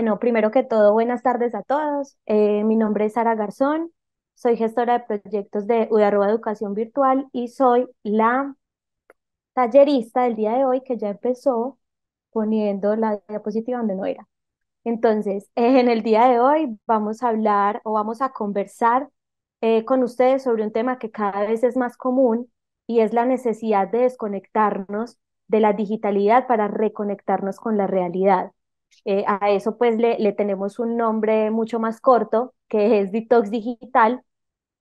Bueno, primero que todo, buenas tardes a todos. Eh, mi nombre es Sara Garzón, soy gestora de proyectos de UDARROBA Educación Virtual y soy la tallerista del día de hoy que ya empezó poniendo la diapositiva donde no era. Entonces, en el día de hoy vamos a hablar o vamos a conversar eh, con ustedes sobre un tema que cada vez es más común y es la necesidad de desconectarnos de la digitalidad para reconectarnos con la realidad. Eh, a eso pues le, tenemos un nombre mucho más corto, que es detox digital,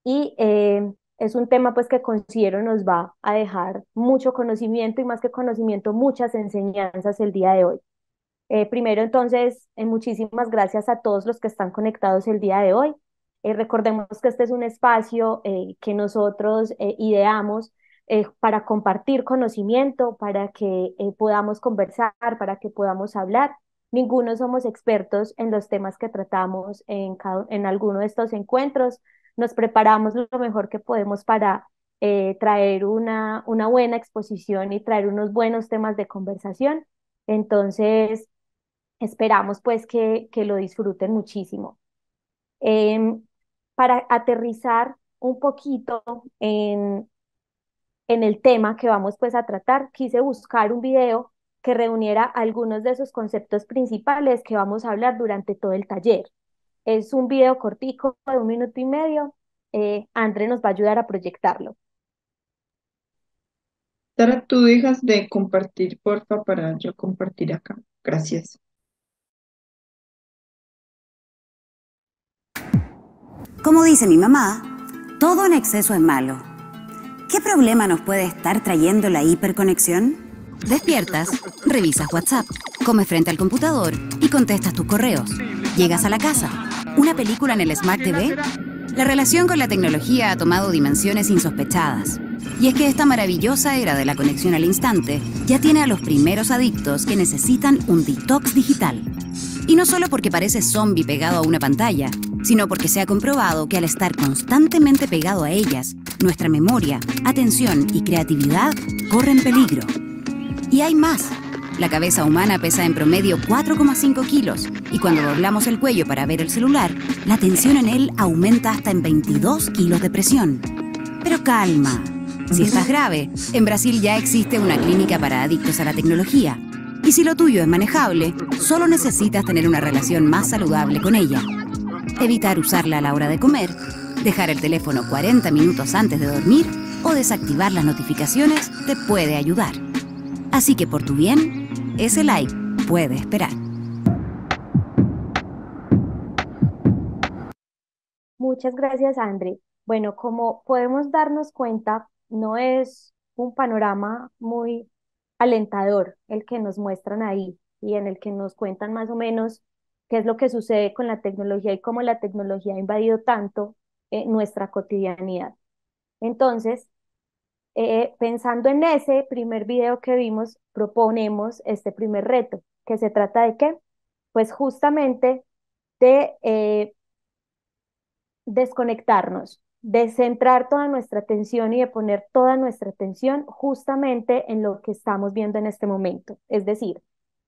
y eh, es un tema pues que considero nos va a dejar mucho conocimiento y más que conocimiento, muchas enseñanzas el día de hoy. Eh, primero entonces, muchísimas gracias a todos los que están conectados el día de hoy. recordemos que este es un espacio que nosotros ideamos para compartir conocimiento, para que podamos conversar, para que podamos hablar Ninguno somos expertos en los temas que tratamos en, en alguno de estos encuentros. Nos preparamos lo mejor que podemos para eh, traer una, una buena exposición y traer unos buenos temas de conversación. Entonces, esperamos pues que, que lo disfruten muchísimo. Em, para aterrizar un poquito en, en el tema que vamos pues a tratar, quise buscar un video que reuniera algunos de esos conceptos principales que vamos a hablar durante todo el taller. Es un video cortico de un minuto y medio. Eh, André nos va a ayudar a proyectarlo. Sara, tú dejas de compartir, porfa, para yo compartir acá. Gracias. Como dice mi mamá, todo en exceso es malo. ¿Qué problema nos puede estar trayendo la hiperconexión? Despiertas, revisas WhatsApp, comes frente al computador y contestas tus correos. Llegas a la casa, una película en el Smart TV. La relación con la tecnología ha tomado dimensiones insospechadas. Y es que esta maravillosa era de la conexión al instante ya tiene a los primeros adictos que necesitan un detox digital. Y no solo porque parece zombie pegado a una pantalla, sino porque se ha comprobado que al estar constantemente pegado a ellas, nuestra memoria, atención y creatividad corren peligro. Y hay más. La cabeza humana pesa en promedio 4,5 kilos y cuando doblamos el cuello para ver el celular, la tensión en él aumenta hasta en 22 kilos de presión. Pero calma, si estás grave, en Brasil ya existe una clínica para adictos a la tecnología. Y si lo tuyo es manejable, solo necesitas tener una relación más saludable con ella. Evitar usarla a la hora de comer, dejar el teléfono 40 minutos antes de dormir o desactivar las notificaciones te puede ayudar. Así que por tu bien, ese like puede esperar. Muchas gracias, André. Bueno, como podemos darnos cuenta, no es un panorama muy alentador el que nos muestran ahí y en el que nos cuentan más o menos qué es lo que sucede con la tecnología y cómo la tecnología ha invadido tanto eh, nuestra cotidianidad. Entonces, eh, pensando en ese primer video que vimos, proponemos este primer reto, que se trata de qué? Pues justamente de eh, desconectarnos, de centrar toda nuestra atención y de poner toda nuestra atención justamente en lo que estamos viendo en este momento. Es decir,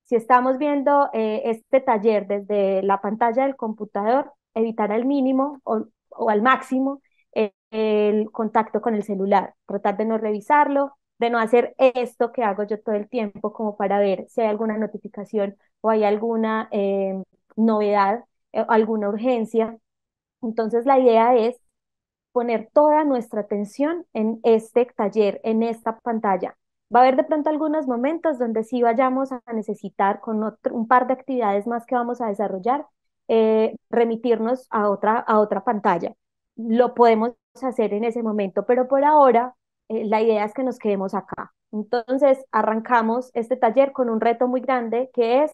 si estamos viendo eh, este taller desde la pantalla del computador, evitar al mínimo o al máximo el contacto con el celular, tratar de no revisarlo, de no hacer esto que hago yo todo el tiempo como para ver si hay alguna notificación o hay alguna em, novedad, eh, alguna urgencia. Entonces la idea es poner toda nuestra atención en este taller, en esta pantalla. Va a haber de pronto algunos momentos donde sí vayamos a necesitar con un par de actividades más que vamos a desarrollar, eh, remitirnos a otra, a otra pantalla lo podemos hacer en ese momento, pero por ahora eh, la idea es que nos quedemos acá. Entonces, arrancamos este taller con un reto muy grande que es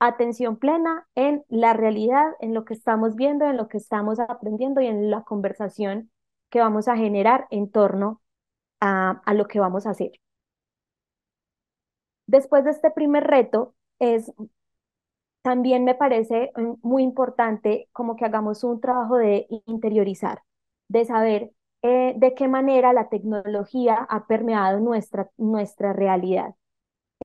atención plena en la realidad, en lo que estamos viendo, en lo que estamos aprendiendo y en la conversación que vamos a generar en torno a, a lo que vamos a hacer. Después de este primer reto, es también me parece mm, muy importante como que hagamos un trabajo de interiorizar, de saber eh, de qué manera la tecnología ha permeado nuestra, nuestra realidad.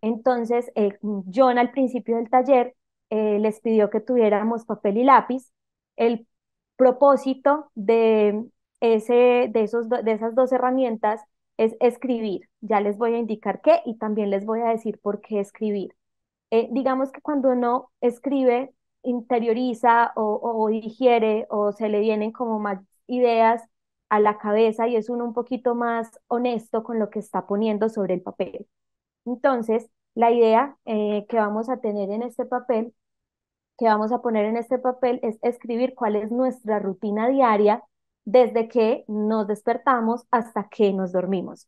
Entonces, eh, mm, John al principio del taller eh, les pidió que tuviéramos papel y lápiz. El propósito de, ese, de, esos, de esas dos herramientas es escribir. Ya les voy a indicar qué y también les voy a decir por qué escribir. Eh, digamos que cuando uno escribe, interioriza o, digiere o se le vienen como más ideas a la cabeza y es uno un poquito más honesto con lo que está poniendo sobre el papel. Entonces, la idea eh, que vamos a tener en este papel, que vamos a poner en este papel, es escribir cuál es nuestra rutina diaria desde que nos despertamos hasta que nos dormimos.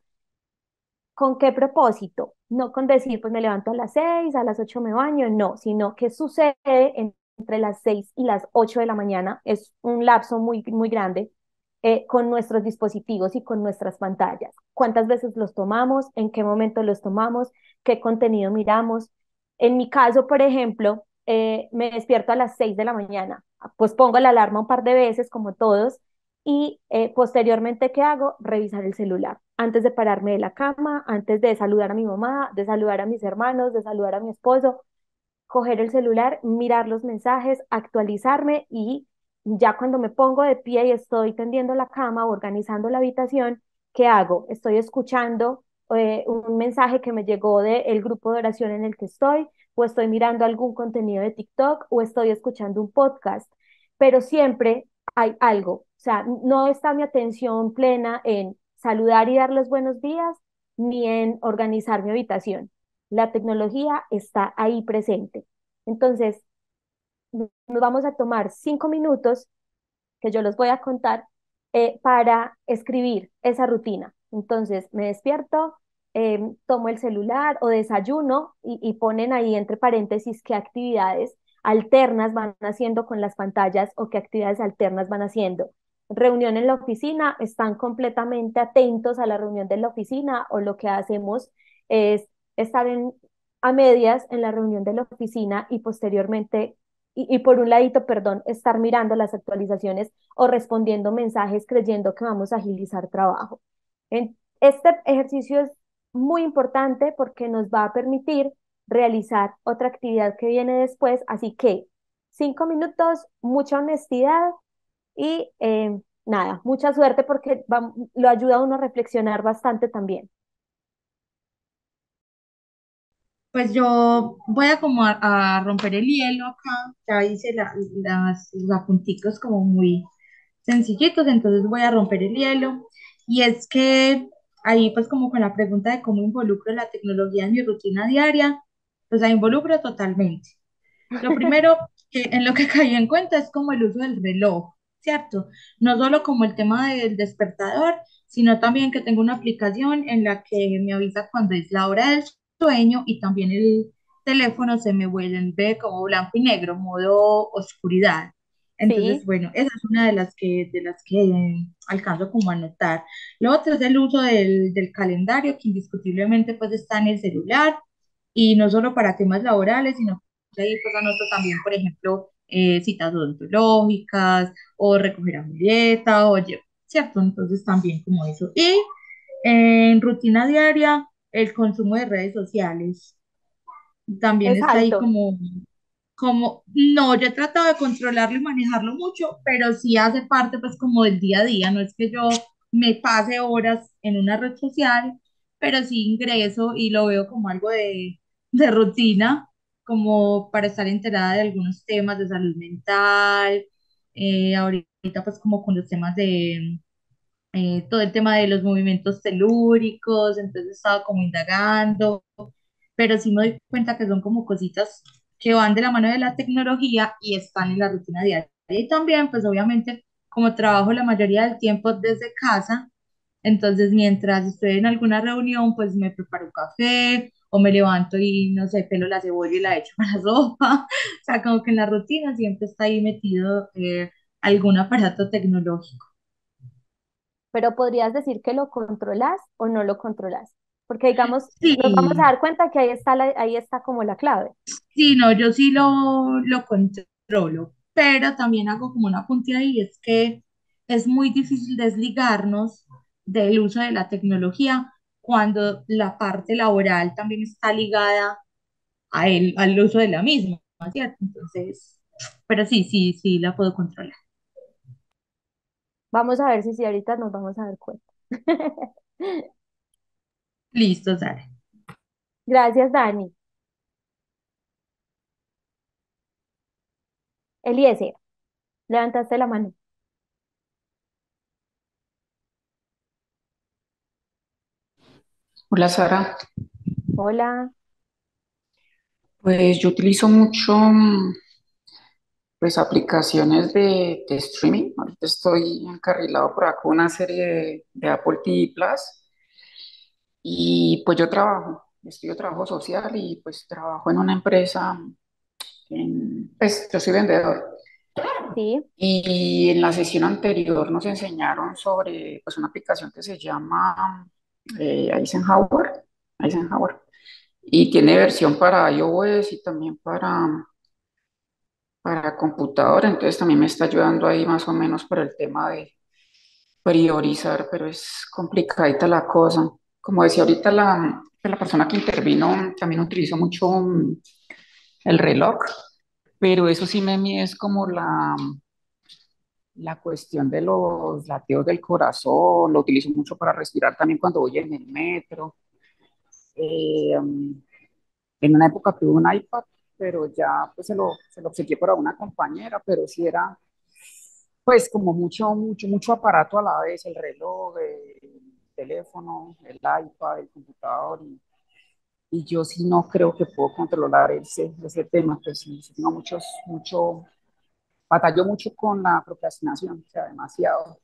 ¿Con qué propósito? No con decir, pues me levanto a las seis, a las ocho me baño, no, sino qué sucede entre las seis y las 8 de la mañana, es un lapso muy, muy grande, eh, con nuestros dispositivos y con nuestras pantallas. ¿Cuántas veces los tomamos? ¿En qué momento los tomamos? ¿Qué contenido miramos? En mi caso, por ejemplo, eh, me despierto a las seis de la mañana, pues pongo la alarma un par de veces, como todos, y eh, posteriormente, ¿qué hago? Revisar el celular antes de pararme de la cama, antes de saludar a mi mamá, de saludar a mis hermanos, de saludar a mi esposo, coger el celular, mirar los mensajes, actualizarme y ya cuando me pongo de pie y estoy tendiendo la cama o organizando la habitación, ¿qué hago? Estoy escuchando eh, un mensaje que me llegó del el grupo de oración en el que estoy, o estoy mirando algún contenido de TikTok, o estoy escuchando un podcast, pero siempre hay algo, o sea, no está mi atención plena en saludar y dar los buenos días, ni en organizar mi habitación. La tecnología está ahí presente. Entonces, nos vamos a tomar cinco minutos, que yo los voy a contar, eh, para escribir esa rutina. Entonces, me despierto, em, tomo el celular o desayuno y, y ponen ahí entre paréntesis qué actividades alternas van haciendo con las pantallas o qué actividades alternas van haciendo reunión en la oficina, están completamente atentos a la reunión de la oficina o lo que hacemos es estar en, a medias en la reunión de la oficina y posteriormente, y, por un ladito, perdón, estar mirando las actualizaciones o respondiendo mensajes creyendo que vamos a agilizar trabajo. En, este ejercicio es muy importante porque nos va a permitir realizar otra actividad que viene después, así que cinco minutos, mucha honestidad, y eh, nada, mucha suerte porque lo ayuda a uno a reflexionar bastante también. Pues yo voy a como a, romper el hielo acá, ya hice las, los apuntitos como muy sencillitos, entonces voy a romper el hielo. Y es que ahí pues como con la pregunta de cómo involucro la tecnología en mi rutina diaria, pues la involucro totalmente. Lo primero que en lo que caí en cuenta es como el uso del reloj. ¿cierto? No solo como el tema del despertador, sino también que tengo una aplicación en la que me avisa cuando es la hora del sueño y también el teléfono se me vuelve como blanco y negro, modo oscuridad. Entonces, bueno, esa es una de las que, de las que alcanzo como a notar. Lo otro es el uso del, del calendario, que indiscutiblemente pues está en el celular, y no solo para temas laborales, sino que ahí pues anoto también, por ejemplo, eh, citas odontológicas o recoger a Julieta, oye ¿cierto? Entonces también como eso. Y en rutina diaria, el consumo de redes sociales. También está ahí como, como, no, yo he tratado de controlarlo y manejarlo mucho, pero sí hace parte pues como del día a día, no es que yo me pase horas en una red social, pero sí ingreso y lo veo como algo de, de rutina como para estar enterada de algunos temas de salud mental, eh, ahorita pues como con los temas de eh, todo el tema de los movimientos telúricos, entonces estaba como indagando, pero sí me doy cuenta que son como cositas que van de la mano de la tecnología y están en la rutina diaria. Y también pues obviamente como trabajo la mayoría del tiempo desde casa, entonces mientras estoy en alguna reunión pues me preparo un café, o me levanto y no sé, pelo la cebolla y la echo para la sopa, o sea, como que en la rutina siempre está ahí metido eh, algún aparato tecnológico. Pero podrías decir que lo controlas o no lo controlas. Porque digamos, nos vamos a dar cuenta que ahí está, ahí está como la clave. Sí, no, yo sí lo, lo controlo, pero también hago como una puntilla y es que es muy difícil desligarnos del uso de la tecnología cuando la parte laboral también está ligada a el, al uso de la misma, ¿cierto? Entonces, pero sí, sí, sí la puedo controlar. Vamos a ver si, si ahorita nos vamos a dar cuenta. Listo, Sara. Gracias, Dani. Eliezer, levantaste la mano. Hola Sara, Hola, pues yo utilizo mucho mm, pues aplicaciones de, streaming. Ahorita estoy encarrilado por acá una serie de, Apple TV Plus y pues yo trabajo, estudio trabajo social y pues trabajo en una empresa, pues yo soy vendedor. sí, Y en la sesión anterior nos enseñaron sobre pues una aplicación que se llama eh, Eisenhower, Eisenhower. Y tiene versión para iOS y también para, para computadora, entonces también me está ayudando ahí más o menos por el tema de priorizar, pero es complicadita la cosa. Como decía ahorita la, la persona que intervino, también utilizo mucho mm, el reloj, pero eso sí me es como la, la cuestión de los lateos del corazón, lo utilizo mucho para respirar también cuando voy en el metro. Eh, um, en una época tuve un iPad, pero ya pues se lo, se lo obsequié para una compañera, pero sí era pues como mucho, mucho, mucho aparato a la vez, el reloj, el teléfono, el iPad, el computador y, yo sí no creo que puedo controlar ese, tema, pues sí, tengo muchos, mucho, batalló mucho con la procrastinación, o sea, demasiado,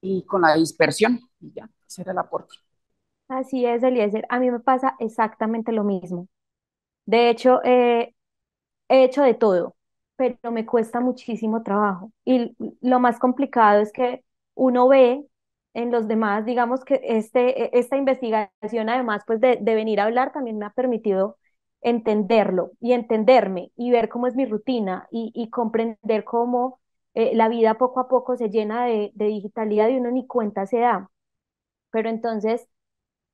y con la dispersión, y ya, ese era el aporte. Así es, Eliezer, a mí me pasa exactamente lo mismo. De hecho, eh, he hecho de todo, pero me cuesta muchísimo trabajo. Y lo más complicado es que uno ve en los demás, digamos que este, e, esta investigación, además pues de venir a hablar, también me ha permitido entenderlo y entenderme y ver cómo es mi rutina y, comprender cómo eh, la vida poco a poco se llena de, digitalidad y uno ni cuenta se da. Pero entonces,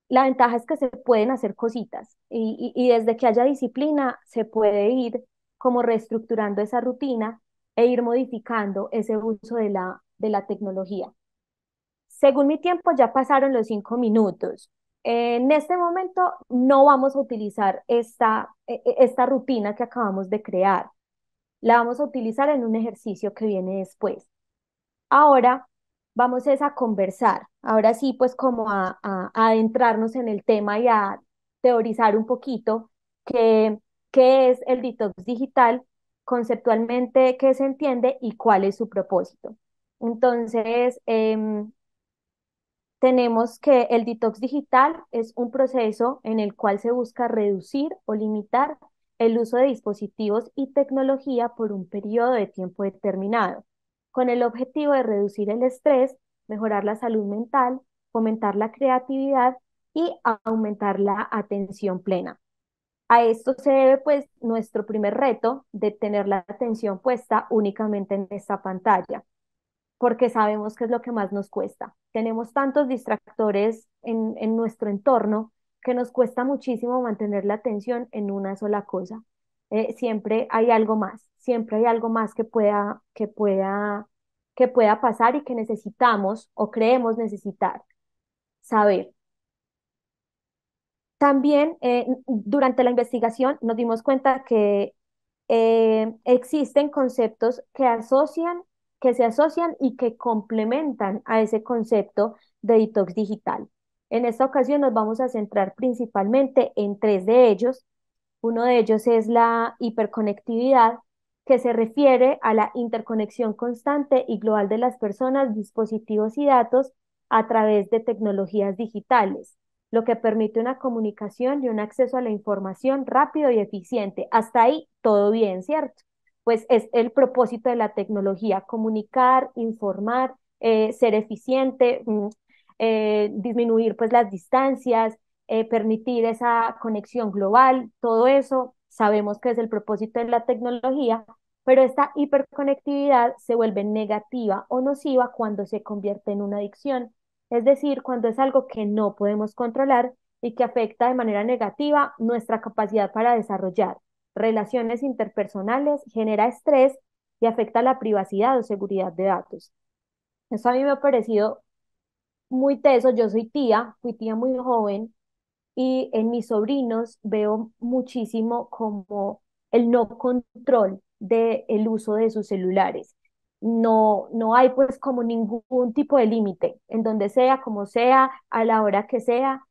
la ventaja es que se pueden hacer cositas y, y desde que haya disciplina se puede ir como reestructurando esa rutina e ir modificando ese uso de la, de la tecnología. Según mi tiempo ya pasaron los cinco minutos. Eh, en este momento no vamos a utilizar esta, e, e, esta rutina que acabamos de crear. La vamos a utilizar en un ejercicio que viene después. Ahora vamos a conversar. Ahora sí, pues como a, adentrarnos en el tema y a teorizar un poquito qué, qué es el detox digital, conceptualmente qué se entiende y cuál es su propósito. Entonces, eh, tenemos que el detox digital es un proceso en el cual se busca reducir o limitar el uso de dispositivos y tecnología por un periodo de tiempo determinado, con el objetivo de reducir el estrés, mejorar la salud mental, fomentar la creatividad y aumentar la atención plena. A esto se debe pues nuestro primer reto de tener la atención puesta únicamente en esta pantalla porque sabemos que es lo que más nos cuesta. Tenemos tantos distractores en, nuestro entorno que nos cuesta muchísimo mantener la atención en una sola cosa. Eh, siempre hay algo más, siempre hay algo más que pueda, que pueda, que pueda pasar y que necesitamos o creemos necesitar saber. También eh, durante la investigación nos dimos cuenta que eh, existen conceptos que asocian que se asocian y que complementan a ese concepto de detox digital. En esta ocasión nos vamos a centrar principalmente en tres de ellos. Uno de ellos es la hiperconectividad, que se refiere a la interconexión constante y global de las personas, dispositivos y datos a través de tecnologías digitales, lo que permite una comunicación y un acceso a la información rápido y eficiente. Hasta ahí todo bien, ¿cierto? pues es el propósito de la tecnología, comunicar, informar, eh, ser eficiente, mm, eh, disminuir pues las distancias, eh, permitir esa conexión global, todo eso sabemos que es el propósito de la tecnología, pero esta hiperconectividad se vuelve negativa o nociva cuando se convierte en una adicción, es decir, cuando es algo que no podemos controlar y que afecta de manera negativa nuestra capacidad para desarrollar, relaciones interpersonales, genera estrés y afecta la privacidad o seguridad de datos. Eso a mí me ha parecido muy teso. Yo soy tía, fui tía muy joven y en mis sobrinos veo muchísimo como el no control del el uso de sus celulares. No, no hay pues como ningún tipo de límite, en donde sea, como sea, a la hora que sea,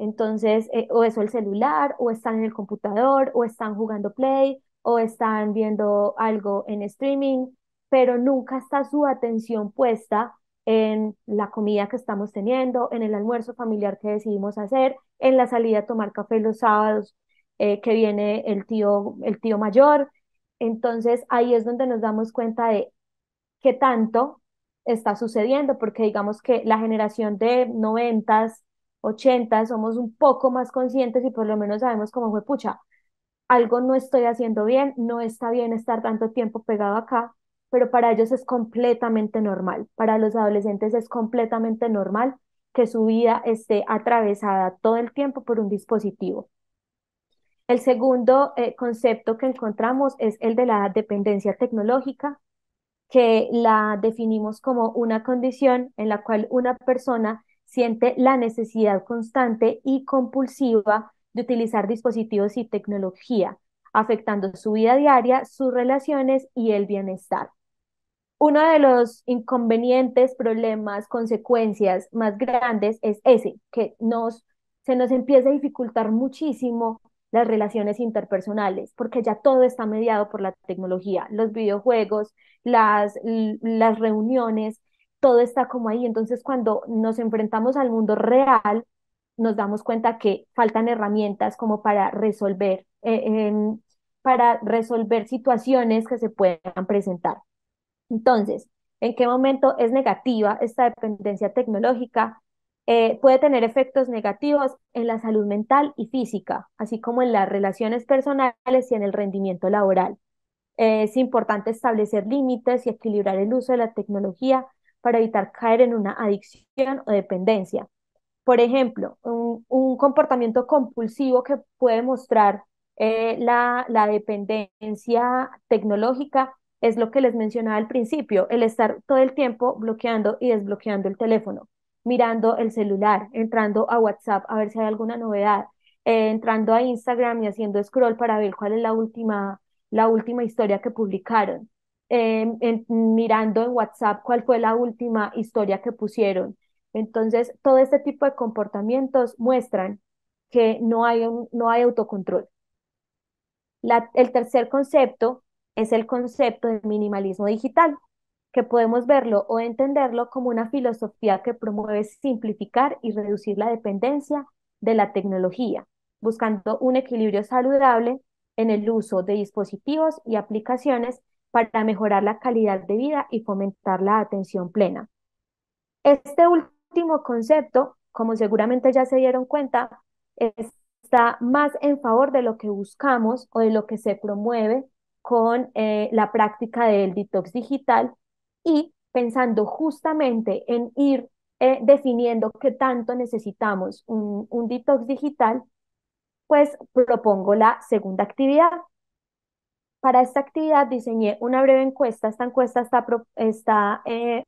entonces, eh, o eso el celular, o están en el computador, o están jugando play, o están viendo algo en streaming, pero nunca está su atención puesta en la comida que estamos teniendo, en el almuerzo familiar que decidimos hacer, en la salida a tomar café los sábados eh, que viene el tío, el tío mayor. Entonces, ahí es donde nos damos cuenta de qué tanto está sucediendo, porque digamos que la generación de noventas, 80, somos un poco más conscientes y por lo menos sabemos cómo fue pucha. Algo no estoy haciendo bien, no está bien estar tanto tiempo pegado acá, pero para ellos es completamente normal, para los adolescentes es completamente normal que su vida esté atravesada todo el tiempo por un dispositivo. El segundo eh, concepto que encontramos es el de la dependencia tecnológica, que la definimos como una condición en la cual una persona siente la necesidad constante y compulsiva de utilizar dispositivos y tecnología, afectando su vida diaria, sus relaciones y el bienestar. Uno de los inconvenientes, problemas, consecuencias más grandes es ese, que nos, se nos empieza a dificultar muchísimo las relaciones interpersonales, porque ya todo está mediado por la tecnología, los videojuegos, las, las reuniones, todo está como ahí. Entonces, cuando nos enfrentamos al mundo real, nos damos cuenta que faltan herramientas como para resolver, eh, para resolver situaciones que se puedan presentar. Entonces, ¿en qué momento es negativa esta dependencia tecnológica? Eh, puede tener efectos negativos en la salud mental y física, así como en las relaciones personales y en el rendimiento laboral. Eh, es importante establecer límites y equilibrar el uso de la tecnología para evitar caer en una adicción o dependencia. Por ejemplo, un, comportamiento compulsivo que puede mostrar eh, la, dependencia tecnológica es lo que les mencionaba al principio, el estar todo el tiempo bloqueando y desbloqueando el teléfono, mirando el celular, entrando a WhatsApp a ver si hay alguna novedad, eh, entrando a Instagram y haciendo scroll para ver cuál es la última, la última historia que publicaron. Em, en, mirando en WhatsApp cuál fue la última historia que pusieron. Entonces, todo este tipo de comportamientos muestran que no hay, no hay autocontrol. el tercer concepto es el concepto de minimalismo digital, que podemos verlo o entenderlo como una filosofía que promueve simplificar y reducir la dependencia de la tecnología, buscando un equilibrio saludable en el uso de dispositivos y aplicaciones para mejorar la calidad de vida y fomentar la atención plena. Este último concepto, como seguramente ya se dieron cuenta, está más en favor de lo que buscamos o de lo que se promueve con eh, la práctica del detox digital y pensando justamente en ir eh, definiendo qué tanto necesitamos un, un detox digital, pues propongo la segunda actividad, para esta actividad diseñé una breve encuesta. Esta encuesta está, eh,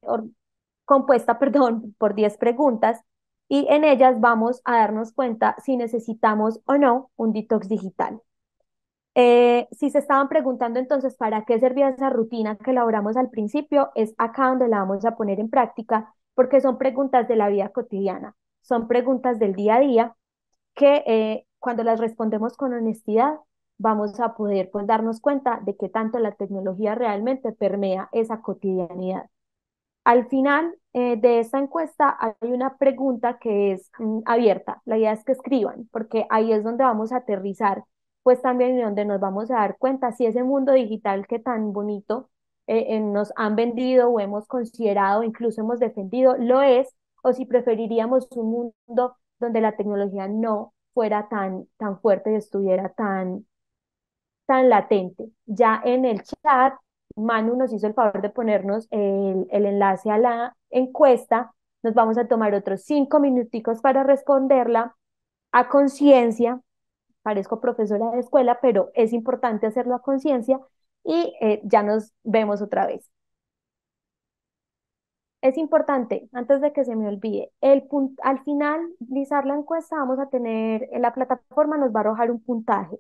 compuesta perdón, por 10 preguntas y en ellas vamos a darnos cuenta si necesitamos o no un detox digital. Eh, si se estaban preguntando entonces para qué servía esa rutina que elaboramos al principio, es acá donde la vamos a poner en práctica porque son preguntas de la vida cotidiana, son preguntas del día a día que eh, cuando las respondemos con honestidad vamos a poder pues darnos cuenta de qué tanto la tecnología realmente permea esa cotidianidad. Al final eh, de esta encuesta hay una pregunta que es mm, abierta, la idea es que escriban, porque ahí es donde vamos a aterrizar, pues también donde nos vamos a dar cuenta si ese mundo digital que tan bonito eh, eh, nos han vendido o hemos considerado, incluso hemos defendido, lo es, o si preferiríamos un mundo donde la tecnología no fuera tan, tan fuerte y estuviera tan, tan latente. Ya en el chat, Manu nos hizo el favor de ponernos el, enlace a la encuesta. Nos vamos a tomar otros cinco minuticos para responderla a conciencia. Parezco profesora de escuela, pero es importante hacerlo a conciencia y eh, ya nos vemos otra vez. Es importante, antes de que se me olvide, el al finalizar la encuesta vamos a tener, en la plataforma nos va a arrojar un puntaje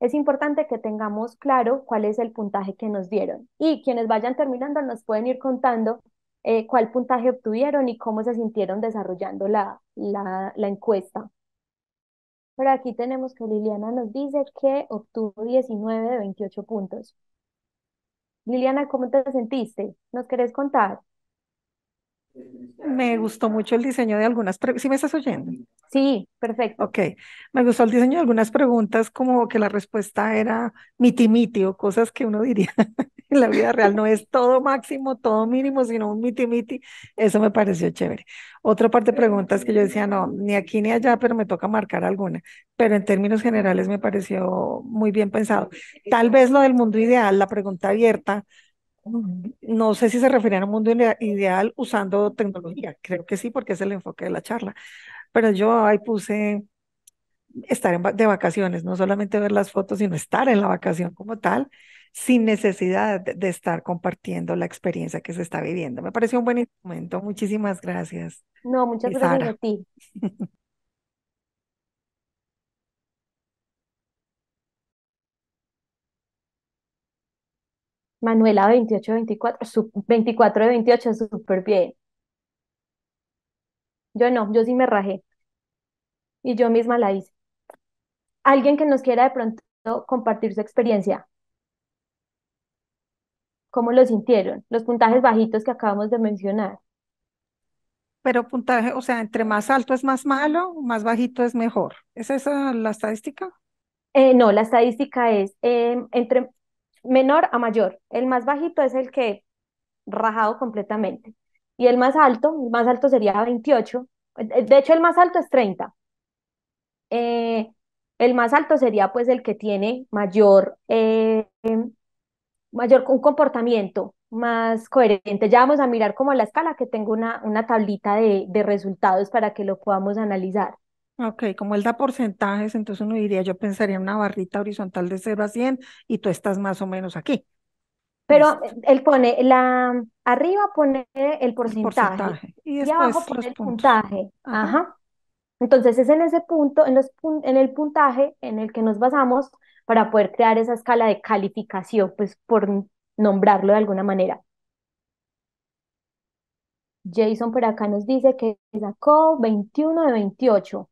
es importante que tengamos claro cuál es el puntaje que nos dieron. Y quienes vayan terminando nos pueden ir contando eh, cuál puntaje obtuvieron y cómo se sintieron desarrollando la, la, encuesta. Pero aquí tenemos que Liliana nos dice que obtuvo 19 de 28 puntos. Liliana, ¿cómo te sentiste? ¿Nos querés contar? Me gustó mucho el diseño de algunas preguntas. ¿Sí me estás oyendo? Sí, perfecto. Ok, me gustó el diseño de algunas preguntas como que la respuesta era miti-miti o cosas que uno diría en la vida real. No es todo máximo, todo mínimo, sino un miti-miti. Eso me pareció chévere. Otra parte de preguntas que yo decía, no, ni aquí ni allá, pero me toca marcar alguna. Pero en términos generales me pareció muy bien pensado. Tal vez lo del mundo ideal, la pregunta abierta, mm, no sé si se refería a un mundo ideal usando tecnología, creo que sí, porque es el enfoque de la charla, pero yo ahí puse estar de vacaciones, no solamente ver las fotos, sino estar en la vacación como tal, sin necesidad de, estar compartiendo la experiencia que se está viviendo. Me pareció un buen instrumento. Muchísimas gracias. No, muchas gracias a ti. Manuela 24 24 de 28, súper bien. Yo no, yo sí me rajé y yo misma la hice. Alguien que nos quiera de pronto compartir su experiencia. ¿Cómo lo sintieron? Los puntajes bajitos que acabamos de mencionar. Pero puntaje, o sea, entre más alto es más malo, más bajito es mejor. ¿Es esa la estadística? Eh, no, la estadística es em, entre menor a mayor. El más bajito es el que rajado completamente. Y el más alto, el más alto sería 28. De hecho, el más alto es 30. Eh, el más alto sería pues el que tiene mayor, eh, mayor un comportamiento más coherente. Ya vamos a mirar como la escala, que tengo una, una tablita de, resultados para que lo podamos analizar. Ok, como él da porcentajes, entonces uno diría, yo pensaría en una barrita horizontal de 0 a 100 y tú estás más o menos aquí. Pero él pone, la arriba pone el porcentaje, Y, abajo pone el puntaje. Ajá. Entonces es en ese punto, en, el puntaje en el que nos basamos para poder crear esa escala de calificación, pues por nombrarlo de alguna manera. Jason por acá nos dice que sacó 21 de 28.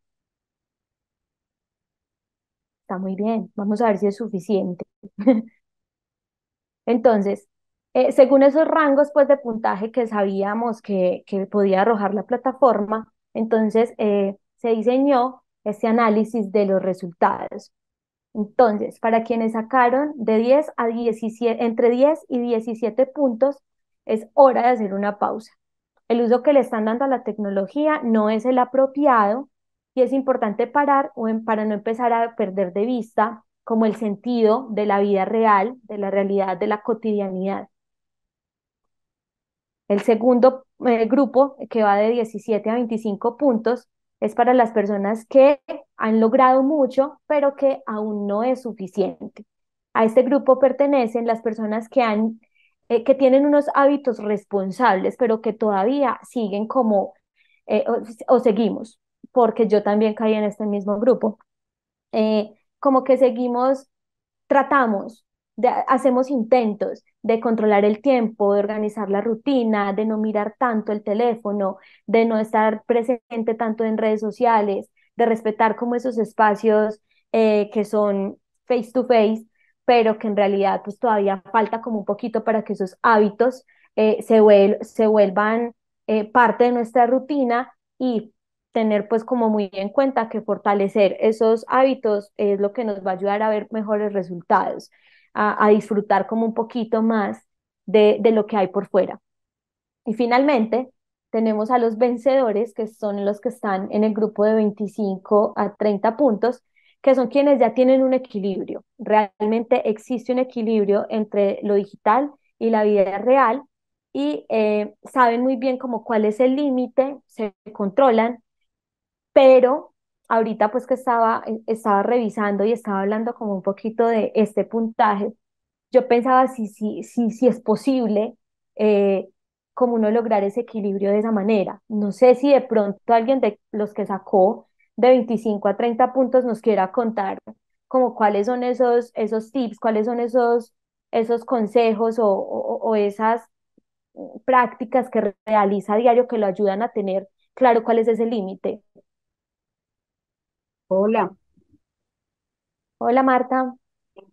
Está muy bien, vamos a ver si es suficiente. Entonces, eh, según esos rangos pues, de puntaje que sabíamos que, que podía arrojar la plataforma, entonces eh, se diseñó este análisis de los resultados. Entonces, para quienes sacaron de 10 a 17, entre 10 y 17 puntos, es hora de hacer una pausa. El uso que le están dando a la tecnología no es el apropiado y es importante parar o em, para no empezar a perder de vista como el sentido de la vida real, de la realidad, de la cotidianidad. El segundo eh, grupo, que va de 17 a 25 puntos, es para las personas que han logrado mucho, pero que aún no es suficiente. A este grupo pertenecen las personas que han eh, que tienen unos hábitos responsables, pero que todavía siguen como eh, o, seguimos, porque yo también caí en este mismo grupo. Eh, como que seguimos, tratamos hacemos intentos de controlar el tiempo, de organizar la rutina, de no mirar tanto el teléfono, de no estar presente tanto en redes sociales, de respetar como esos espacios eh, que son face to face, pero que en realidad pues todavía falta como un poquito para que esos hábitos eh, se, se, vuelvan eh, parte de nuestra rutina y tener pues como muy en cuenta que fortalecer esos hábitos es lo que nos va a ayudar a ver mejores resultados a, disfrutar como un poquito más de, lo que hay por fuera. Y finalmente, tenemos a los vencedores, que son los que están en el grupo de 25 a 30 puntos, que son quienes ya tienen un equilibrio. Realmente existe un equilibrio entre lo digital y la vida real y eh, saben muy bien como cuál es el límite, se controlan, pero ahorita pues que estaba, eh, estaba revisando y estaba hablando como un poquito de este puntaje, yo pensaba si, si, si, es posible eh, como uno lograr ese equilibrio de esa manera. No sé si de pronto alguien de los que sacó de 25 a 30 puntos nos quiera contar como cuáles son esos, esos tips, cuáles son esos, esos consejos o, o, o esas prácticas que realiza a diario que lo ayudan a tener claro cuál es ese límite. Hola, Hola Marta.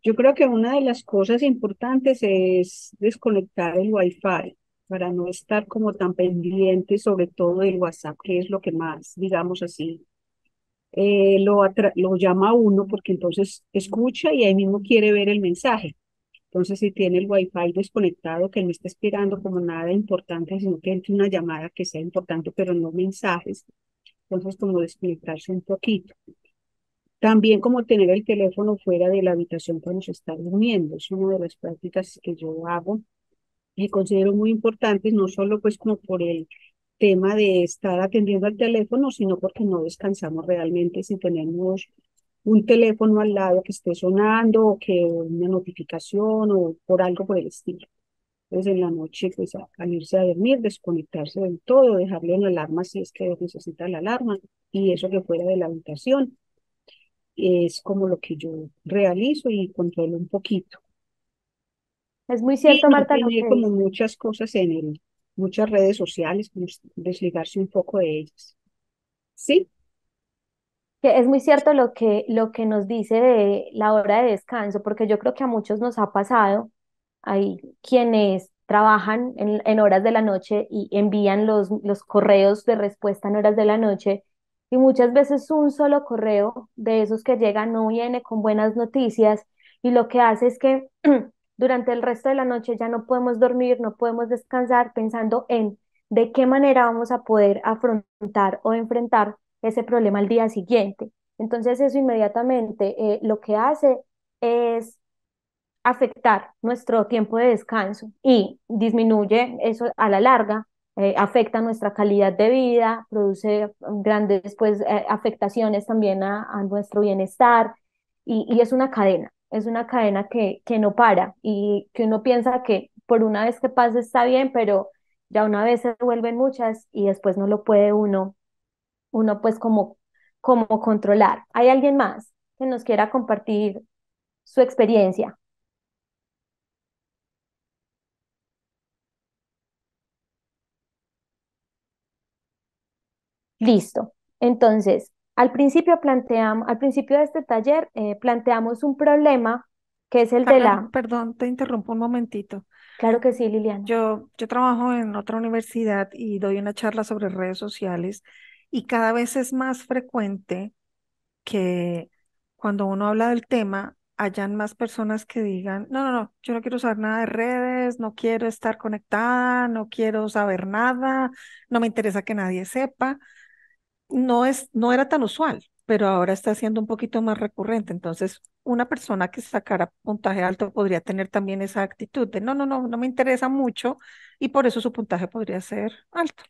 yo creo que una de las cosas importantes es desconectar el wifi para no estar como tan pendiente, sobre todo del WhatsApp, que es lo que más, digamos así, eh, lo, lo llama uno porque entonces escucha y ahí mismo quiere ver el mensaje. Entonces, si tiene el wifi desconectado, que no está esperando como nada importante, sino que entre una llamada que sea importante, pero no mensajes, entonces como desconectarse un poquito. También como tener el teléfono fuera de la habitación cuando se está durmiendo. Es una de las prácticas que yo hago y considero muy importante, no solo pues como por el tema de estar atendiendo al teléfono, sino porque no descansamos realmente si tenemos un teléfono al lado que esté sonando o que una notificación o por algo por el estilo. Entonces en la noche, pues al irse a dormir, desconectarse del todo, dejarle una alarma si es que necesita la alarma y eso que fuera de la habitación es como lo que yo realizo y controlo un poquito. Es muy cierto, Marta. como muchas cosas en muchas redes sociales, desligarse un poco de ellas. ¿Sí? es muy cierto lo que, lo que nos dice de la hora de descanso, porque yo creo que a muchos nos ha pasado, hay quienes trabajan en, en horas de la noche y envían los, los correos de respuesta en horas de la noche y muchas veces un solo correo de esos que llegan no viene con buenas noticias y lo que hace es que durante el resto de la noche ya no podemos dormir, no podemos descansar pensando en de qué manera vamos a poder afrontar o enfrentar ese problema al día siguiente. Entonces eso inmediatamente eh, lo que hace es afectar nuestro tiempo de descanso y disminuye eso a la larga eh, afecta nuestra calidad de vida, produce mm, grandes pues, eh, afectaciones también a, nuestro bienestar y, es una cadena, es una cadena que, que no para y que uno piensa que por una vez que pasa está bien, pero ya una vez se vuelven muchas y después no lo puede uno, uno pues como, como controlar. ¿Hay alguien más que nos quiera compartir su experiencia? Listo. Entonces, al principio planteamos, al principio de este taller eh, planteamos un problema que es el de la... Perdón, te interrumpo un momentito. Claro que sí, Liliana. Yo, yo trabajo en otra universidad y doy una charla sobre redes sociales y cada vez es más frecuente que cuando uno habla del tema hayan más personas que digan, no, no, no, yo no quiero usar nada de redes, no quiero estar conectada, no quiero saber nada, no me interesa que nadie sepa no, es, no era tan usual, pero ahora está siendo un poquito más recurrente. Entonces, una persona que sacara puntaje alto podría tener también esa actitud de no, no, no, no me interesa mucho y por eso su puntaje podría ser alto.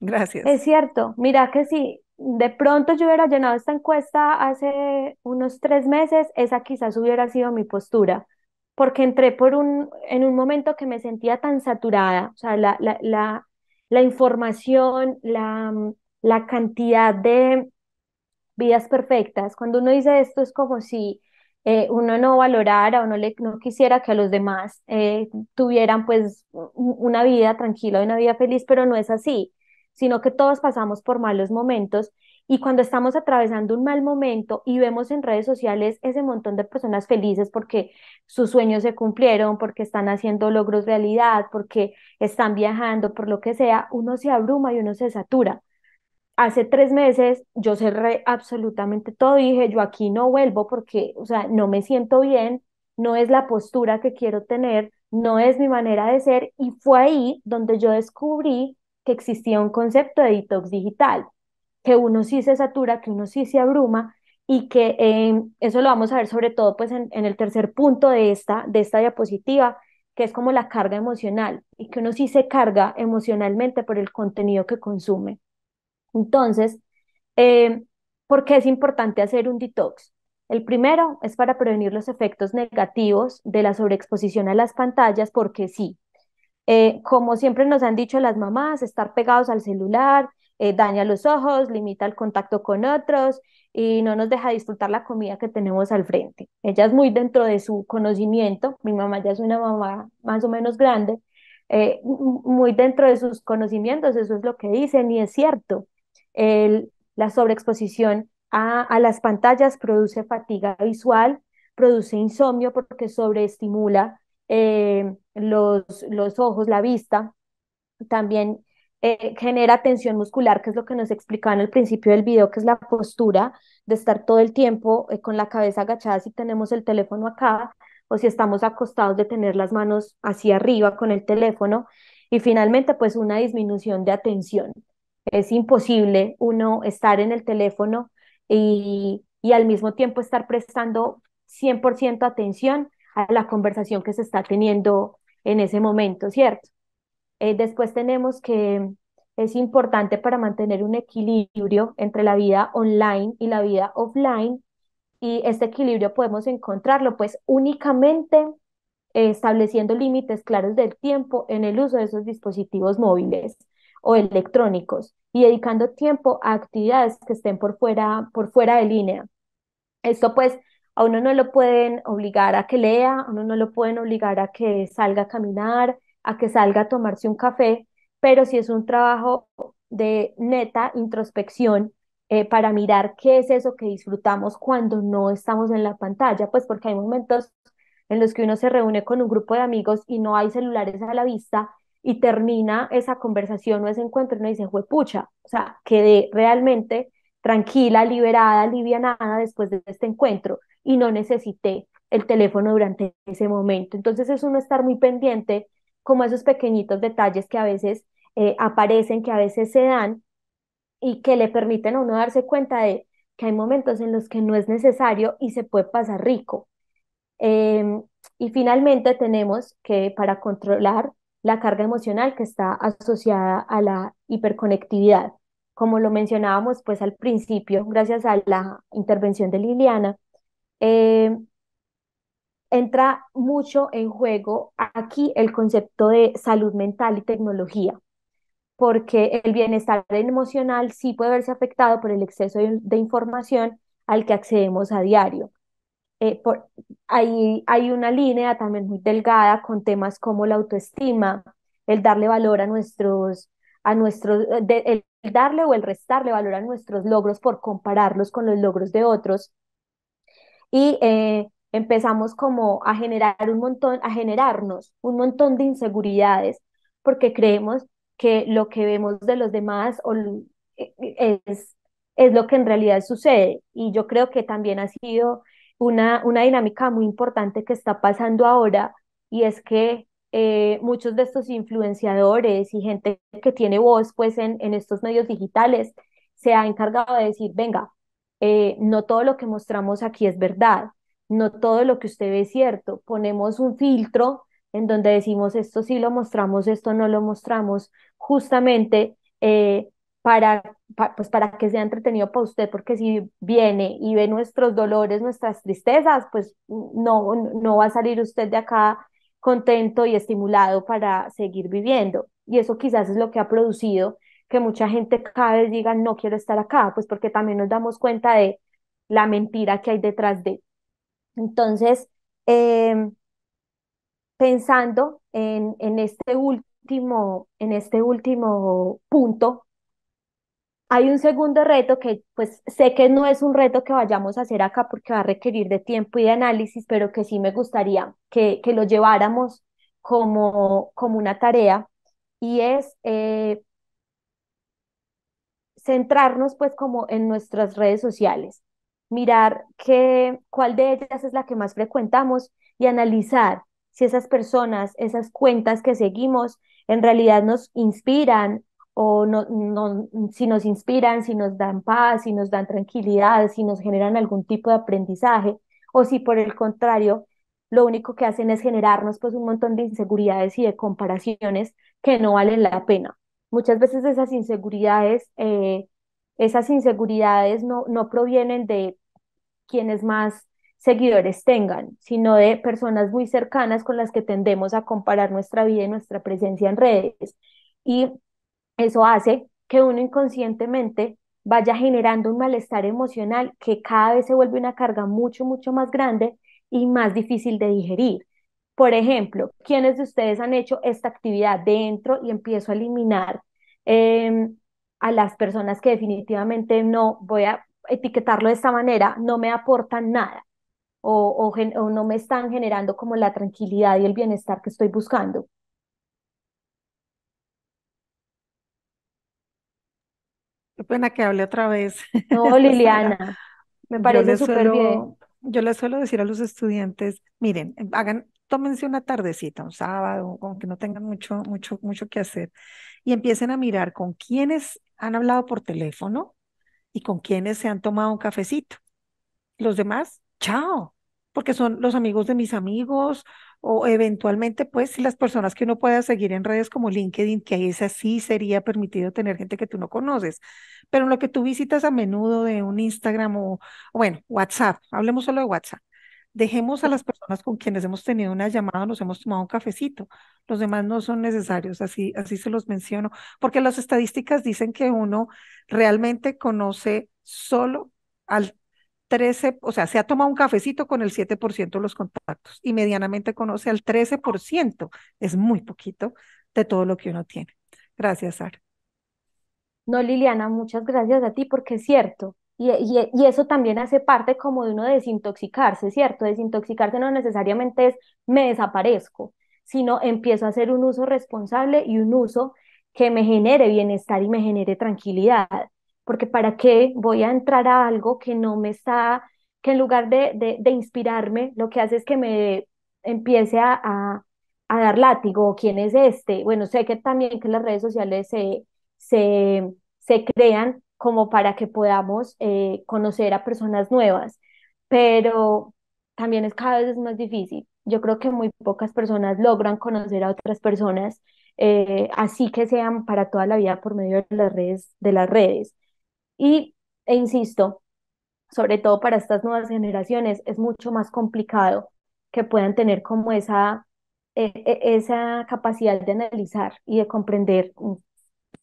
Gracias. Es cierto, mira que si de pronto yo hubiera llenado esta encuesta hace unos tres meses, esa quizás hubiera sido mi postura, porque entré por un, en un momento que me sentía tan saturada, o sea, la, la, la, la información, la la cantidad de vidas perfectas. Cuando uno dice esto es como si eh, uno no valorara o no, le, no quisiera que los demás eh, tuvieran pues una vida tranquila, una vida feliz, pero no es así, sino que todos pasamos por malos momentos y cuando estamos atravesando un mal momento y vemos en redes sociales ese montón de personas felices porque sus sueños se cumplieron, porque están haciendo logros realidad, porque están viajando, por lo que sea, uno se abruma y uno se satura hace tres meses yo cerré absolutamente todo, dije, yo aquí no vuelvo porque, o sea, no me siento bien, no es la postura que quiero tener, no es mi manera de ser y fue ahí donde yo descubrí que existía un concepto de detox digital, que uno sí se satura, que uno sí se abruma y que em, eso lo vamos a ver sobre todo pues en, en el tercer punto de esta, de esta diapositiva, que es como la carga emocional y que uno sí se carga emocionalmente por el contenido que consume. Entonces, eh, ¿por qué es importante hacer un detox? El primero es para prevenir los efectos negativos de la sobreexposición a las pantallas, porque sí, eh, como siempre nos han dicho las mamás, estar pegados al celular eh, daña los ojos, limita el contacto con otros y no nos deja disfrutar la comida que tenemos al frente. Ella es muy dentro de su conocimiento, mi mamá ya es una mamá más o menos grande, muy dentro de sus conocimientos, eso es lo que dicen y es cierto la sobreexposición a, las pantallas produce fatiga visual, produce insomnio porque sobreestimula eh, los, ojos, la vista, también eh, genera tensión muscular, que es lo que nos en el principio del video, que es la postura de estar todo el tiempo eh, con la cabeza agachada si tenemos el teléfono acá o si estamos acostados de tener las manos hacia arriba con el teléfono y finalmente pues una disminución de atención. Es imposible uno estar en el teléfono y, al mismo tiempo estar prestando 100% atención a la conversación que se está teniendo en ese momento, ¿cierto? Eh, después tenemos que es importante para mantener un equilibrio entre la vida online y la vida offline y este equilibrio podemos encontrarlo pues únicamente eh, estableciendo límites claros del tiempo en el uso de esos dispositivos móviles o electrónicos y dedicando tiempo a actividades que estén por fuera, por fuera de línea. Esto pues a uno no lo pueden obligar a que lea, a uno no lo pueden obligar a que salga a caminar, a que salga a tomarse un café, pero si es un trabajo de neta introspección eh, para mirar qué es eso que disfrutamos cuando no estamos en la pantalla, pues porque hay momentos en los que uno se reúne con un grupo de amigos y no hay celulares a la vista y termina esa conversación o ese encuentro y uno dice, pucha o sea, quedé realmente tranquila, liberada, alivianada después de este encuentro y no necesité el teléfono durante ese momento. Entonces es uno estar muy pendiente como esos pequeñitos detalles que a veces eh, aparecen, que a veces se dan y que le permiten a uno darse cuenta de que hay momentos en los que no es necesario y se puede pasar rico. Em, y finalmente tenemos que para controlar la carga emocional que está asociada a la hiperconectividad. Como lo mencionábamos pues al principio, gracias a la intervención de Liliana, eh, entra mucho en juego aquí el concepto de salud mental y tecnología, porque el bienestar emocional sí puede verse afectado por el exceso de información al que accedemos a diario. Eh, por, hay, hay una línea también muy delgada con temas como la autoestima, el darle valor a nuestros, a nuestros, eh, el darle o el restarle valor a nuestros logros por compararlos con los logros de otros. Y eh, empezamos como a generar un montón, a generarnos un montón de inseguridades, porque creemos que lo que vemos de los demás es, es lo que en realidad sucede. Y yo creo que también ha sido una, dinámica muy importante que está pasando ahora y es que eh, muchos de estos influenciadores y gente que tiene voz pues en, en estos medios digitales se ha encargado de decir, venga, eh, no todo lo que mostramos aquí es verdad, no todo lo que usted ve es cierto, ponemos un filtro en donde decimos esto sí lo mostramos, esto no lo mostramos, justamente eh, para, pues para que sea entretenido para usted, porque si viene y ve nuestros dolores, nuestras tristezas, pues no, no va a salir usted de acá contento y estimulado para seguir viviendo. Y eso quizás es lo que ha producido que mucha gente cada vez diga, no quiero estar acá, pues porque también nos damos cuenta de la mentira que hay detrás de. Entonces, em, pensando en, en, este último, en este último punto, hay un segundo reto que pues sé que no es un reto que vayamos a hacer acá porque va a requerir de tiempo y de análisis, pero que sí me gustaría que, que lo lleváramos como, como una tarea y es eh, centrarnos pues como en nuestras redes sociales, mirar cuál de ellas es la que más frecuentamos y analizar si esas personas, esas cuentas que seguimos en realidad nos inspiran, o no, si nos inspiran, si nos dan paz, si nos dan tranquilidad, si nos generan algún tipo de aprendizaje, o si por el contrario, lo único que hacen es generarnos pues un montón de inseguridades y de comparaciones que no valen la pena. Muchas veces esas inseguridades, eh, esas inseguridades no, no provienen de quienes más seguidores tengan, sino de personas muy cercanas con las que tendemos a comparar nuestra vida y nuestra presencia en redes. Y eso hace que uno inconscientemente vaya generando un malestar emocional que cada vez se vuelve una carga mucho, mucho más grande y más difícil de digerir. Por ejemplo, ¿quiénes de ustedes han hecho esta actividad dentro y empiezo a eliminar em, a las personas que definitivamente no voy a etiquetarlo de esta manera, no me aportan nada o no me están generando como la tranquilidad y el bienestar que estoy buscando? pena que hable otra vez. No, Liliana, me parece súper bien. Yo le suelo decir a los estudiantes, miren, em, hagan, tómense una tardecita, un sábado, que no tengan mucho, mucho, mucho que hacer, y empiecen a mirar con quiénes han hablado por teléfono y con quiénes se han tomado un cafecito. Los demás, chao, porque son los amigos de mis amigos o eventualmente pues las personas que uno pueda seguir en redes como LinkedIn, que ahí es sí sería permitido tener gente que tú no conoces. Pero lo que tú visitas a menudo de un Instagram o, bueno, WhatsApp, hablemos solo de WhatsApp. Dejemos a las personas con quienes hemos tenido una llamada, nos hemos tomado un cafecito. Los demás no son necesarios, así, así se los menciono, porque las estadísticas dicen que uno realmente conoce solo al o sea, se ha tomado un cafecito con el 7% de los contactos y medianamente conoce al 13%, es muy poquito de todo lo que uno tiene. Gracias, Sara. No, Liliana, muchas gracias a ti porque es cierto. Y, eso también hace parte como de uno desintoxicarse, ¿cierto? Desintoxicarse no necesariamente es me desaparezco, sino empiezo a hacer un uso responsable y un uso que me genere bienestar y me genere tranquilidad porque ¿para qué voy a entrar a algo que no me está, que en lugar de, inspirarme, lo que hace es que me empiece a, dar látigo, ¿quién es este? Bueno, sé que también que las redes sociales se, crean como para que podamos eh, conocer a personas nuevas, pero también es cada vez más difícil. Yo creo que muy pocas personas logran conocer a otras personas, eh, así que sean para toda la vida por medio de las redes. De las redes. Y, e insisto, sobre todo para estas nuevas generaciones, es mucho más complicado que puedan tener como esa, e, e, esa capacidad de analizar y de comprender mm,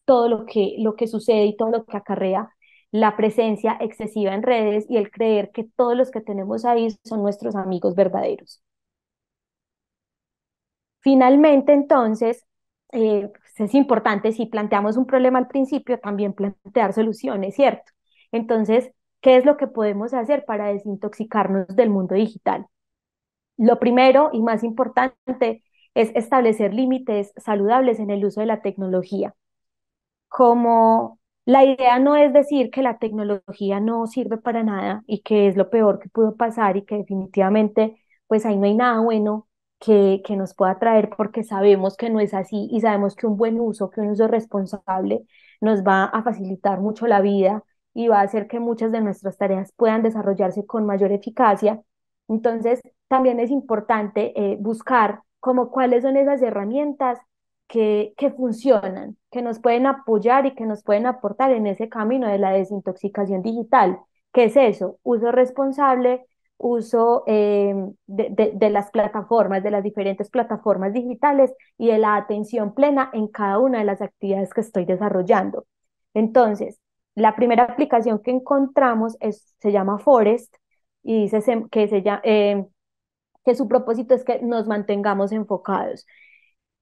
todo lo que, lo que sucede y todo lo que acarrea la presencia excesiva en redes y el creer que todos los que tenemos ahí son nuestros amigos verdaderos. Finalmente, entonces, eh, es importante, si planteamos un problema al principio, también plantear soluciones, ¿cierto? Entonces, ¿qué es lo que podemos hacer para desintoxicarnos del mundo digital? Lo primero y más importante es establecer límites saludables en el uso de la tecnología. Como la idea no es decir que la tecnología no sirve para nada y que es lo peor que pudo pasar y que definitivamente pues ahí no hay nada bueno que, nos pueda traer porque sabemos que no es así y sabemos que un buen uso, que un uso responsable nos va a facilitar mucho la vida y va a hacer que muchas de nuestras tareas puedan desarrollarse con mayor eficacia. Entonces, también es importante eh, buscar como cuáles son esas herramientas que, que funcionan, que nos pueden apoyar y que nos pueden aportar en ese camino de la desintoxicación digital. ¿Qué es eso? Uso responsable, uso eh, de, las plataformas, de las diferentes plataformas digitales y de la atención plena en cada una de las actividades que estoy desarrollando. Entonces, la primera aplicación que encontramos es, se llama Forest y dice que, se, eh, que su propósito es que nos mantengamos enfocados.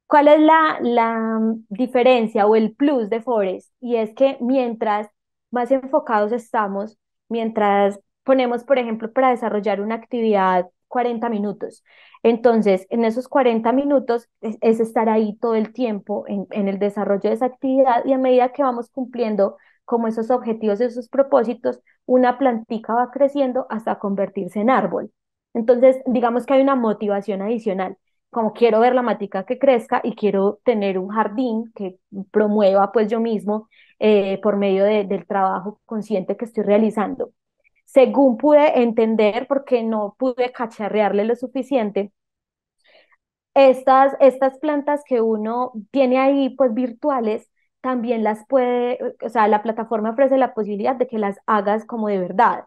¿Cuál es la, la mm, diferencia o el plus de Forest? Y es que mientras más enfocados estamos, mientras ponemos, por ejemplo, para desarrollar una actividad 40 minutos. Entonces, en esos 40 minutos es, estar ahí todo el tiempo en, el desarrollo de esa actividad y a medida que vamos cumpliendo como esos objetivos, esos propósitos, una plantica va creciendo hasta convertirse en árbol. Entonces, digamos que hay una motivación adicional, como quiero ver la matica que crezca y quiero tener un jardín que promueva pues yo mismo eh, por medio del trabajo consciente que estoy realizando según pude entender, porque no pude cacharrearle lo suficiente, estas, estas plantas que uno tiene ahí, pues virtuales, también las puede, o sea, la plataforma ofrece la posibilidad de que las hagas como de verdad.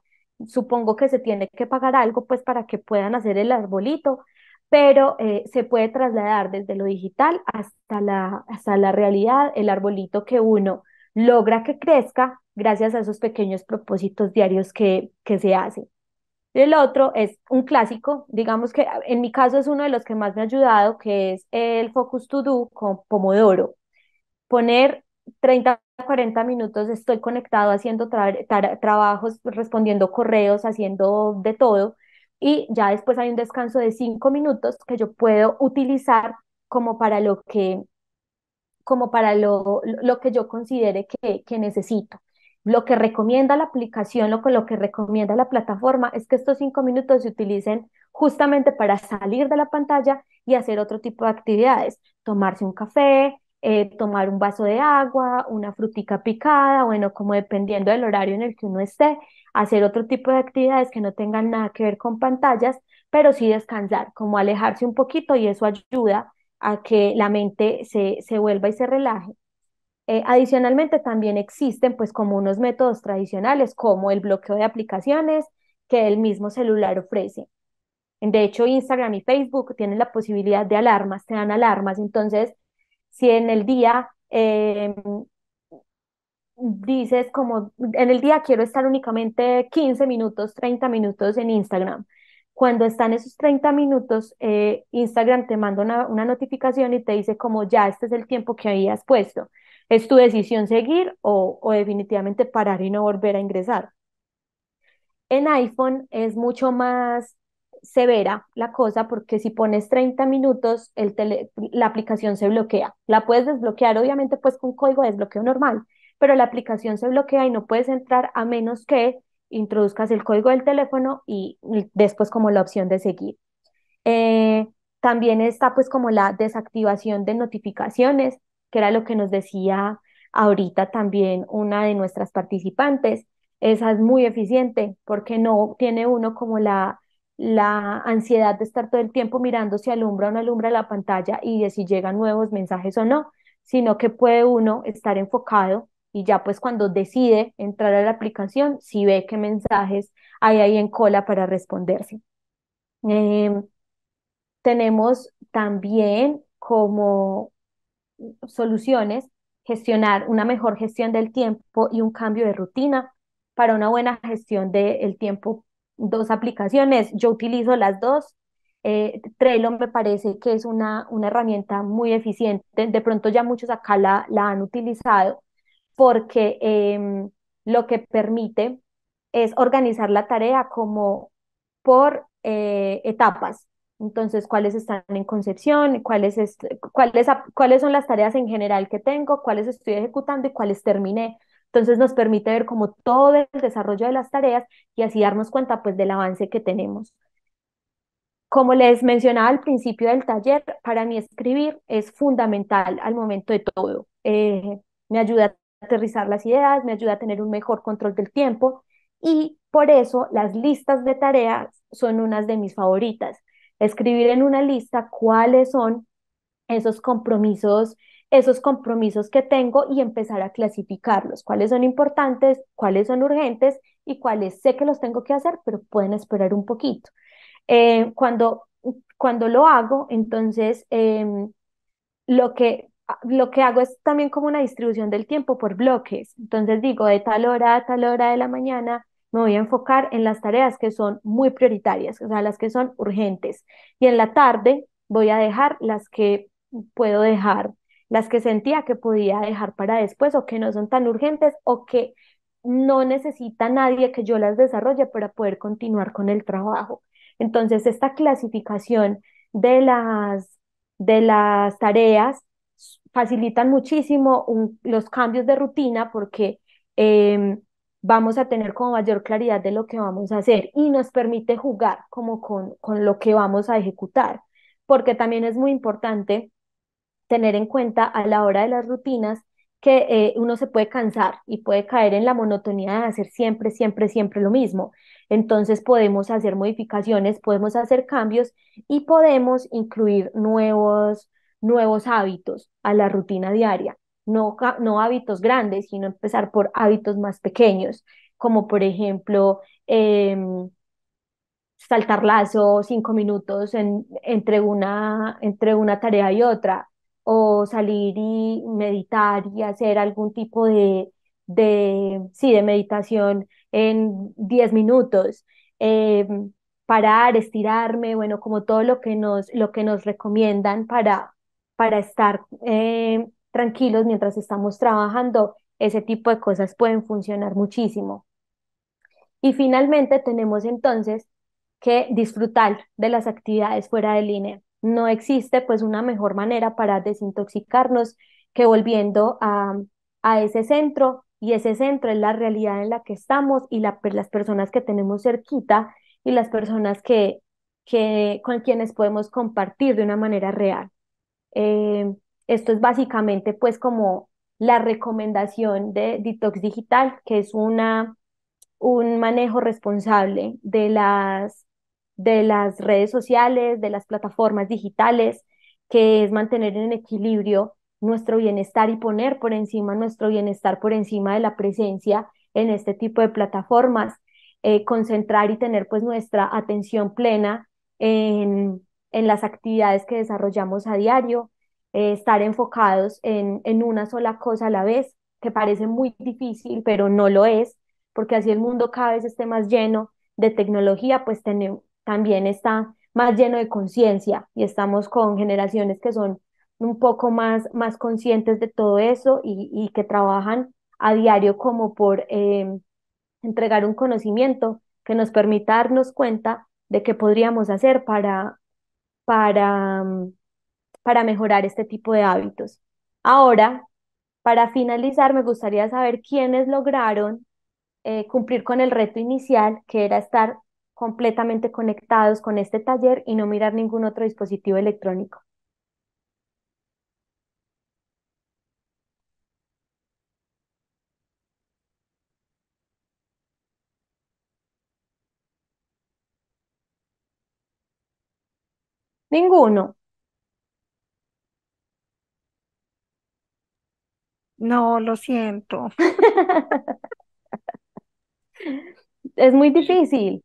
Supongo que se tiene que pagar algo, pues, para que puedan hacer el arbolito, pero eh, se puede trasladar desde lo digital hasta la, hasta la realidad, el arbolito que uno logra que crezca gracias a esos pequeños propósitos diarios que, que se hacen. El otro es un clásico, digamos que ah, en mi caso es uno de los que más me ha ayudado, que es el Focus To Do con Pomodoro. Poner 30, 40 minutos, estoy conectado haciendo trabajos, respondiendo correos, haciendo de todo, y ya después hay un descanso de 5 minutos que yo puedo utilizar como para lo que como para lo, lo que yo considere que, necesito. Lo que recomienda la aplicación, lo, lo que recomienda la plataforma es que estos cinco minutos se utilicen justamente para salir de la pantalla y hacer otro tipo de actividades, tomarse un café, eh, tomar un vaso de agua, una frutica picada, bueno, como dependiendo del horario en el que uno esté, hacer otro tipo de actividades que no tengan nada que ver con pantallas, pero sí descansar, como alejarse un poquito y eso ayuda a que la mente se, vuelva y se relaje. Eh, adicionalmente, también existen pues como unos métodos tradicionales como el bloqueo de aplicaciones que el mismo celular ofrece. De hecho, Instagram y Facebook tienen la posibilidad de alarmas, te dan alarmas. Entonces, si en el día eh, dices como, en el día quiero estar únicamente 15 minutos, 30 minutos en Instagram, cuando están esos 30 minutos, eh, Instagram te manda una, notificación y te dice como ya este es el tiempo que habías puesto. Es tu decisión seguir o, definitivamente parar y no volver a ingresar. En iPhone es mucho más severa la cosa porque si pones 30 minutos, la aplicación se bloquea. La puedes desbloquear, obviamente, pues con código de desbloqueo normal, pero la aplicación se bloquea y no puedes entrar a menos que introduzcas el código del teléfono y después como la opción de seguir. Eh, también está pues como la desactivación de notificaciones, que era lo que nos decía ahorita también una de nuestras participantes. Esa es muy eficiente porque no tiene uno como la, la ansiedad de estar todo el tiempo mirando si alumbra o no alumbra la pantalla y de si llegan nuevos mensajes o no, sino que puede uno estar enfocado y ya pues cuando decide entrar a la aplicación, si ve qué mensajes hay ahí en cola para responderse. Em, tenemos también como soluciones gestionar una mejor gestión del tiempo y un cambio de rutina para una buena gestión del tiempo. Dos aplicaciones, yo utilizo las dos. Eh, me parece que es una, una herramienta muy eficiente. De pronto ya muchos acá la han utilizado porque em, lo que permite es organizar la tarea como por eh, etapas. Entonces, cuáles están en concepción, cuáles, cuáles, cuáles son las tareas en general que tengo, cuáles estoy ejecutando y cuáles terminé. Entonces nos permite ver como todo el desarrollo de las tareas y así darnos cuenta pues del avance que tenemos. Como les mencionaba al principio del taller, para mí escribir es fundamental al momento de todo. Eh, me ayuda a aterrizar las ideas, me ayuda a tener un mejor control del tiempo y por eso las listas de tareas son unas de mis favoritas. Escribir en una lista cuáles son esos compromisos, esos compromisos que tengo y empezar a clasificarlos, cuáles son importantes, cuáles son urgentes y cuáles sé que los tengo que hacer, pero pueden esperar un poquito. Eh, cuando, cuando lo hago, entonces em, lo que Ah, lo que hago es también como una distribución del tiempo por bloques. Entonces digo, de tal hora a tal hora de la mañana me voy a enfocar en las tareas que son muy prioritarias, o sea, las que son urgentes. Y en la tarde voy a dejar las que puedo dejar, las que sentía que podía dejar para después o que no son tan urgentes o que no necesita nadie que yo las desarrolle para poder continuar con el trabajo. Entonces, esta clasificación de las, de las tareas facilitan muchísimo los cambios de rutina porque em, vamos a tener como mayor claridad de lo que vamos a hacer y nos permite jugar como con, con lo que vamos a ejecutar, porque también es muy importante tener en cuenta a la hora de las rutinas que eh, uno se puede cansar y puede caer en la monotonía de hacer siempre, siempre, siempre lo mismo. Entonces podemos hacer modificaciones, podemos hacer cambios y podemos incluir nuevos, nuevos hábitos a la rutina diaria, no, no hábitos grandes, sino empezar por hábitos más pequeños, como por ejemplo em, saltar lazo cinco minutos en, entre, una, entre una tarea y otra, o salir y meditar y hacer algún tipo de, de, sí, de meditación en diez minutos, em, parar, estirarme, bueno, como todo lo que nos, lo que nos recomiendan para, para estar eh, tranquilos mientras estamos trabajando, ese tipo de cosas pueden funcionar muchísimo. Y finalmente tenemos entonces que disfrutar de las actividades fuera de línea No existe pues una mejor manera para desintoxicarnos que volviendo a, a ese centro y ese centro es la realidad en la que estamos y pues, las personas que tenemos cerquita y las personas que, que, con quienes podemos compartir de una manera real. Eh, esto es básicamente pues como la recomendación de Detox Digital, que es una, un manejo responsable de las, de las redes sociales, de las plataformas digitales, que es mantener en equilibrio nuestro bienestar y poner por encima nuestro bienestar, por encima de la presencia en este tipo de plataformas, eh, concentrar y tener pues nuestra atención plena en, en las actividades que desarrollamos a diario, eh, estar enfocados en, en una sola cosa a la vez, que parece muy difícil, pero no lo es, porque así el mundo cada vez esté más lleno de tecnología, pues también está más lleno de conciencia y estamos con generaciones que son un poco más, más conscientes de todo eso y, que trabajan a diario como por em, entregar un conocimiento que nos permita darnos cuenta de qué podríamos hacer para para, mm, para mejorar este tipo de hábitos. Ahora, para finalizar, me gustaría saber quiénes lograron eh, cumplir con el reto inicial, que era estar completamente conectados con este taller y no mirar ningún otro dispositivo electrónico. Ninguno. No, lo siento. Es muy difícil.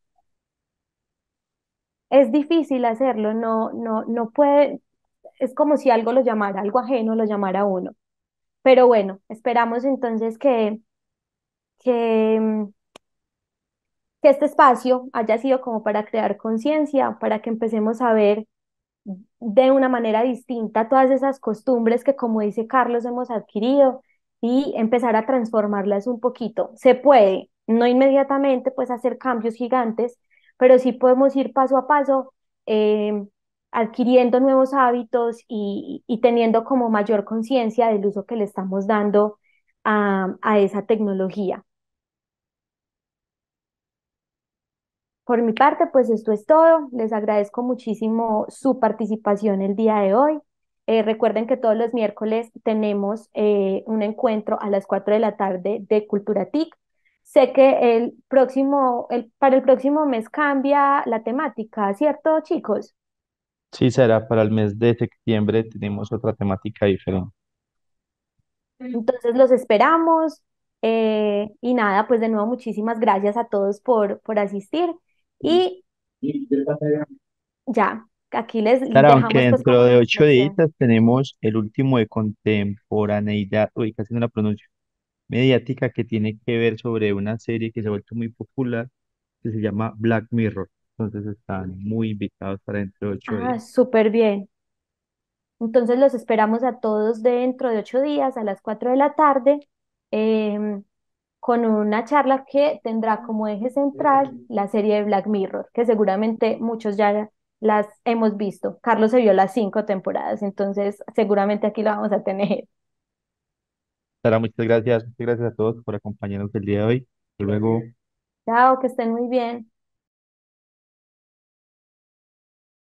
Es difícil hacerlo, no, no, no puede, es como si algo lo llamara, algo ajeno lo llamara uno. Pero bueno, esperamos entonces que, que, que este espacio haya sido como para crear conciencia, para que empecemos a ver de una manera distinta todas esas costumbres que, como dice Carlos, hemos adquirido y empezar a transformarlas un poquito. Se puede, no inmediatamente, pues hacer cambios gigantes, pero sí podemos ir paso a paso eh, adquiriendo nuevos hábitos y, teniendo como mayor conciencia del uso que le estamos dando a, a esa tecnología. Por mi parte, pues esto es todo. Les agradezco muchísimo su participación el día de hoy. Eh, recuerden que todos los miércoles tenemos eh, un encuentro a las 4 de la tarde de Cultura TIC. Sé que el próximo, el, para el próximo mes cambia la temática, ¿cierto, chicos? Sí, será para el mes de septiembre tenemos otra temática diferente. Entonces los esperamos. Eh, y nada, pues de nuevo muchísimas gracias a todos por, por asistir y ya, aquí les Claro, dejamos pues, dentro de ocho días tenemos el último de contemporaneidad, uy, casi no la pronuncio, mediática que tiene que ver sobre una serie que se ha vuelto muy popular que se llama Black Mirror. Entonces están muy invitados para dentro de ocho ah, días. súper bien. Entonces los esperamos a todos dentro de ocho días a las cuatro de la tarde. Em, con una charla que tendrá como eje central la serie de Black Mirror, que seguramente muchos ya las hemos visto. Carlos se vio las cinco temporadas, entonces seguramente aquí la vamos a tener. Sara, muchas gracias. Muchas gracias a todos por acompañarnos el día de hoy. Hasta luego. Chao, que estén muy bien.